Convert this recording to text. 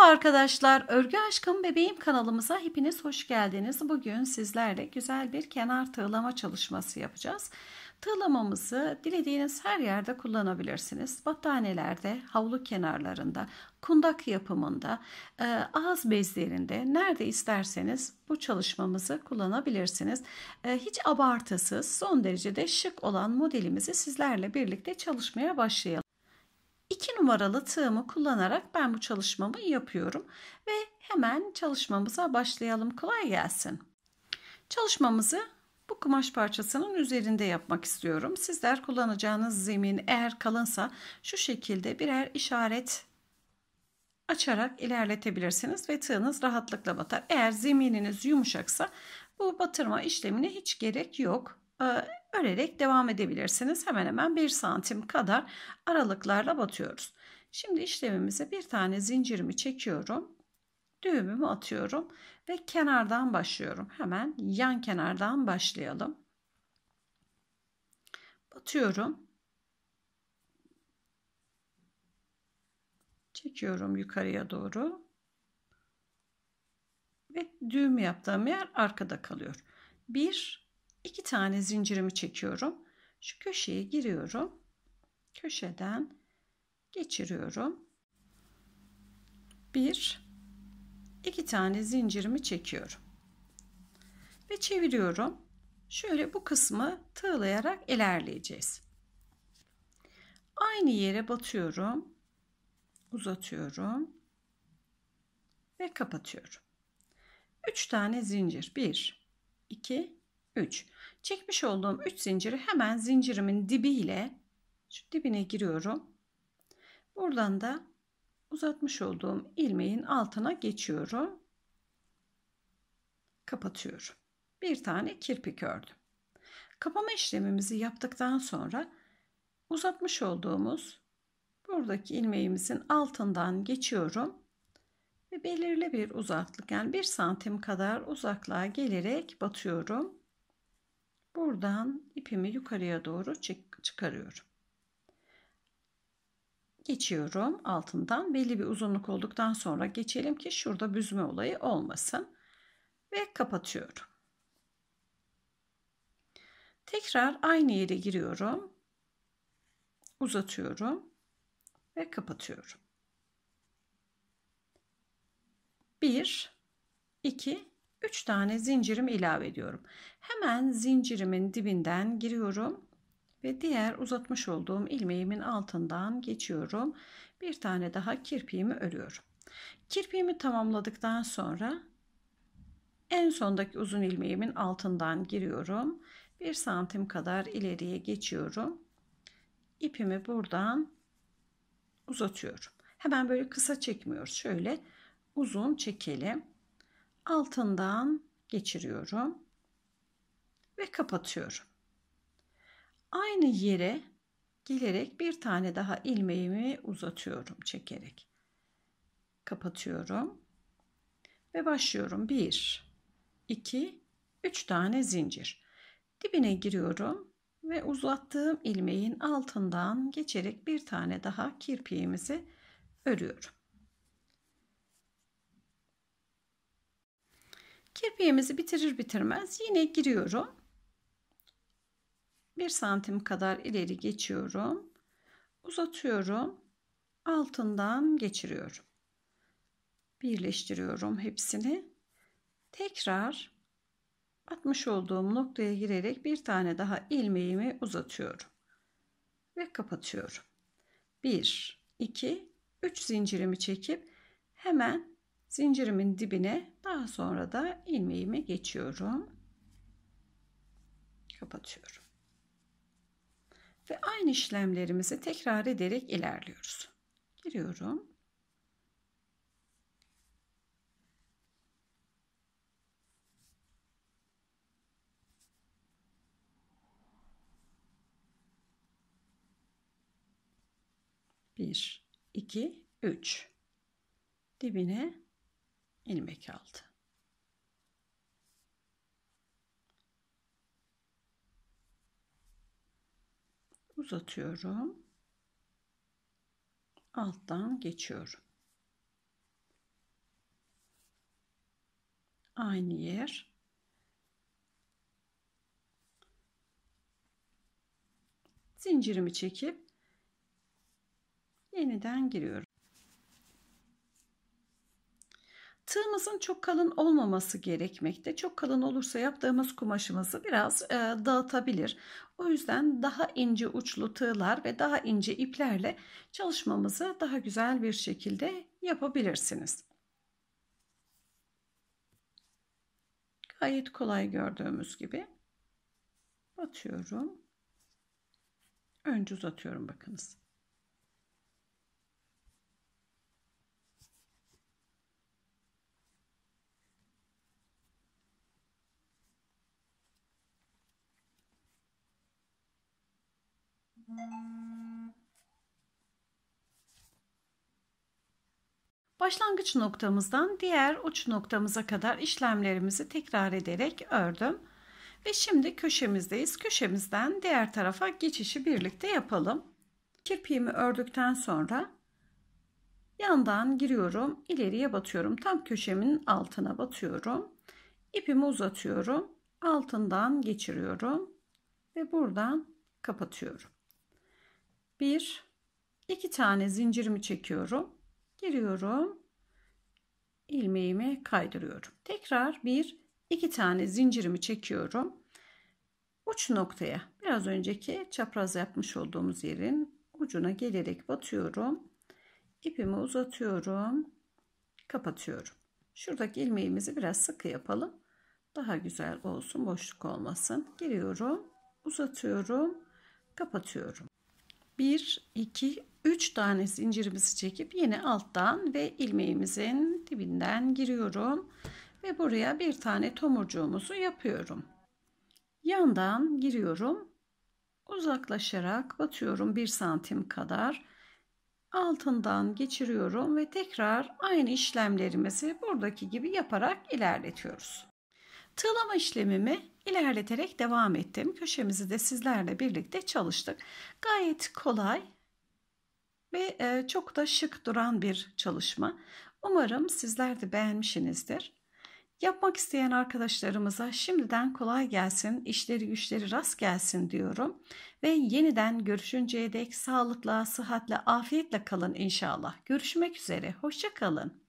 Merhaba arkadaşlar, Örgü Aşkım Bebeğim kanalımıza hepiniz hoş geldiniz. Bugün sizlerle güzel bir kenar tığlama çalışması yapacağız. Tığlamamızı dilediğiniz her yerde kullanabilirsiniz. Battanelerde, havlu kenarlarında, kundak yapımında, e, ağız bezlerinde nerede isterseniz bu çalışmamızı kullanabilirsiniz. E, hiç abartısız, son derecede şık olan modelimizi sizlerle birlikte çalışmaya başlayalım. 2 numaralı tığımı kullanarak ben bu çalışmamı yapıyorum ve hemen çalışmamıza başlayalım. Kolay gelsin. Çalışmamızı bu kumaş parçasının üzerinde yapmak istiyorum. Sizler kullanacağınız zemin eğer kalınsa şu şekilde birer işaret açarak ilerletebilirsiniz ve tığınız rahatlıkla batar. Eğer zemininiz yumuşaksa bu batırma işlemine hiç gerek yok. Ee, örerek devam edebilirsiniz. Hemen hemen 1 santim kadar aralıklarla batıyoruz. Şimdi işlemimize bir tane zincirimi çekiyorum. Düğümümü atıyorum ve kenardan başlıyorum. Hemen yan kenardan başlayalım. Batıyorum. Çekiyorum yukarıya doğru. Ve düğüm yaptığım yer arkada kalıyor. 1 iki tane zincirimi çekiyorum. Şu köşeye giriyorum. Köşeden geçiriyorum. Bir, iki tane zincirimi çekiyorum. Ve çeviriyorum. Şöyle bu kısmı tığlayarak ilerleyeceğiz. Aynı yere batıyorum. Uzatıyorum. Ve kapatıyorum. 3 tane zincir. 1, 2, 3. Çekmiş olduğum 3 zinciri hemen zincirimin dibiyle şu dibine giriyorum. Buradan da uzatmış olduğum ilmeğin altına geçiyorum. Kapatıyorum. Bir tane kirpik ördüm. Kapama işlemimizi yaptıktan sonra uzatmış olduğumuz buradaki ilmeğimizin altından geçiyorum ve belirli bir uzaklık yani bir santim kadar uzaklığa gelerek batıyorum. Buradan ipimi yukarıya doğru çıkarıyorum. Geçiyorum altından belli bir uzunluk olduktan sonra geçelim ki şurada büzme olayı olmasın. Ve kapatıyorum. Tekrar aynı yere giriyorum. Uzatıyorum. Ve kapatıyorum. 1 2 3 tane zincirim ilave ediyorum. Hemen zincirimin dibinden giriyorum ve diğer uzatmış olduğum ilmeğimin altından geçiyorum. Bir tane daha kirpiğimi örüyorum. Kirpiğimi tamamladıktan sonra en sondaki uzun ilmeğimin altından giriyorum. 1 santim kadar ileriye geçiyorum. İpimi buradan uzatıyorum. Hemen böyle kısa çekmiyoruz. Şöyle uzun çekelim altından geçiriyorum ve kapatıyorum. Aynı yere gelerek bir tane daha ilmeğimi uzatıyorum çekerek. Kapatıyorum ve başlıyorum. 1 2 3 tane zincir. Dibine giriyorum ve uzattığım ilmeğin altından geçerek bir tane daha kirpiğimizi örüyorum. Kirpiğimizi bitirir bitirmez yine giriyorum. 1 santim kadar ileri geçiyorum. Uzatıyorum. Altından geçiriyorum. Birleştiriyorum hepsini. Tekrar atmış olduğum noktaya girerek bir tane daha ilmeğimi uzatıyorum. Ve kapatıyorum. 1, 2, 3 zincirimi çekip hemen zincirimin dibine daha sonra da ilmeğimi geçiyorum kapatıyorum ve aynı işlemlerimizi tekrar ederek ilerliyoruz giriyorum Bir, iki, üç. Dibine ilmek aldı. Uzatıyorum. Alttan geçiyorum. Aynı yer. Zincirimi çekip yeniden giriyorum. Tığımızın çok kalın olmaması gerekmekte. Çok kalın olursa yaptığımız kumaşımızı biraz e, dağıtabilir. O yüzden daha ince uçlu tığlar ve daha ince iplerle çalışmamızı daha güzel bir şekilde yapabilirsiniz. Gayet kolay gördüğümüz gibi batıyorum. Önce uzatıyorum bakınız. Başlangıç noktamızdan diğer uç noktamıza kadar işlemlerimizi tekrar ederek ördüm. Ve şimdi köşemizdeyiz. Köşemizden diğer tarafa geçişi birlikte yapalım. Kirpiğimi ördükten sonra yandan giriyorum, ileriye batıyorum. Tam köşemin altına batıyorum. İpimi uzatıyorum, altından geçiriyorum ve buradan kapatıyorum. 1 2 tane zincirimi çekiyorum. Giriyorum. ilmeğimi kaydırıyorum. Tekrar 1 2 tane zincirimi çekiyorum. Uç noktaya biraz önceki çapraz yapmış olduğumuz yerin ucuna gelerek batıyorum. ipimi uzatıyorum. Kapatıyorum. Şuradaki ilmeğimizi biraz sıkı yapalım. Daha güzel olsun, boşluk olmasın. Giriyorum, uzatıyorum, kapatıyorum. 1, 2, 3 tane zincirimizi çekip yine alttan ve ilmeğimizin dibinden giriyorum. Ve buraya bir tane tomurcuğumuzu yapıyorum. Yandan giriyorum. Uzaklaşarak batıyorum 1 santim kadar. Altından geçiriyorum ve tekrar aynı işlemlerimizi buradaki gibi yaparak ilerletiyoruz. Tığlama işlemimi ilerleterek devam ettim. Köşemizi de sizlerle birlikte çalıştık. Gayet kolay ve e, çok da şık duran bir çalışma. Umarım sizler de beğenmişsinizdir. Yapmak isteyen arkadaşlarımıza şimdiden kolay gelsin, işleri güçleri rast gelsin diyorum. Ve yeniden görüşünceye dek sağlıkla, sıhhatle, afiyetle kalın inşallah. Görüşmek üzere, hoşça kalın.